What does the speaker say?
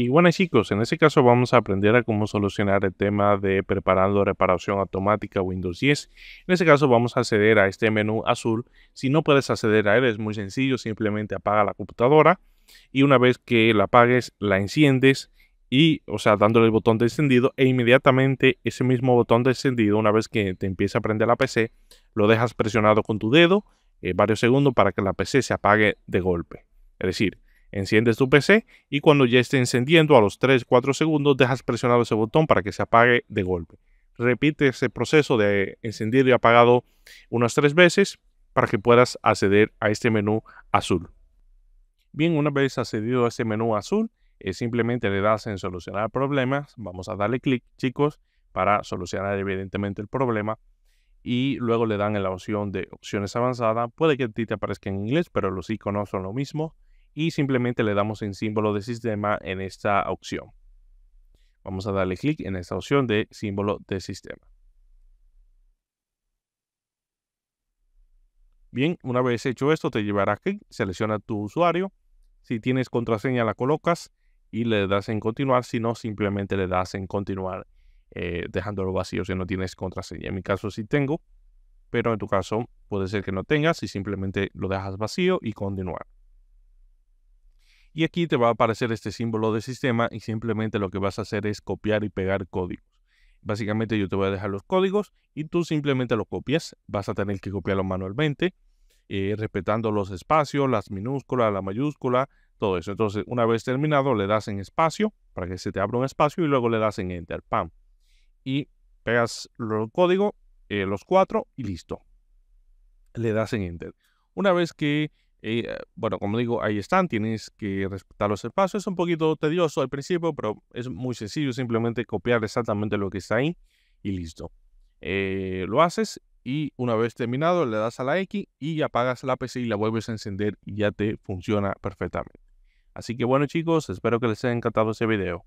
Y bueno chicos, en este caso vamos a aprender a cómo solucionar el tema de preparando reparación automática Windows 10. En este caso vamos a acceder a este menú azul. Si no puedes acceder a él es muy sencillo, simplemente apaga la computadora y una vez que la apagues la enciendes y, o sea, dándole el botón de encendido e inmediatamente ese mismo botón de encendido, una vez que te empieza a prender la PC, lo dejas presionado con tu dedo eh, varios segundos para que la PC se apague de golpe. Es decir, Enciendes tu PC y cuando ya esté encendiendo a los 3-4 segundos dejas presionado ese botón para que se apague de golpe. Repite ese proceso de encendido y apagado unas 3 veces para que puedas acceder a este menú azul. Bien, una vez accedido a este menú azul, eh, simplemente le das en solucionar problemas. Vamos a darle clic, chicos, para solucionar evidentemente el problema y luego le dan en la opción de opciones avanzadas. Puede que a ti te aparezca en inglés, pero los iconos son lo mismo y simplemente le damos en símbolo de sistema en esta opción. Vamos a darle clic en esta opción de símbolo de sistema. Bien, una vez hecho esto, te llevará aquí, selecciona tu usuario. Si tienes contraseña, la colocas y le das en continuar. Si no, simplemente le das en continuar, eh, dejándolo vacío si no tienes contraseña. En mi caso sí tengo, pero en tu caso puede ser que no tengas y simplemente lo dejas vacío y continuar. Y aquí te va a aparecer este símbolo de sistema y simplemente lo que vas a hacer es copiar y pegar códigos. Básicamente yo te voy a dejar los códigos y tú simplemente los copias. Vas a tener que copiarlo manualmente, eh, respetando los espacios, las minúsculas, la mayúscula, todo eso. Entonces, una vez terminado, le das en espacio para que se te abra un espacio y luego le das en Enter, pam. Y pegas los códigos, eh, los cuatro y listo. Le das en Enter. Una vez que eh, bueno, como digo, ahí están, tienes que respetar los espacios. Es un poquito tedioso al principio, pero es muy sencillo, simplemente copiar exactamente lo que está ahí y listo. Eh, lo haces y una vez terminado le das a la X y apagas la PC y la vuelves a encender y ya te funciona perfectamente. Así que bueno chicos, espero que les haya encantado ese video.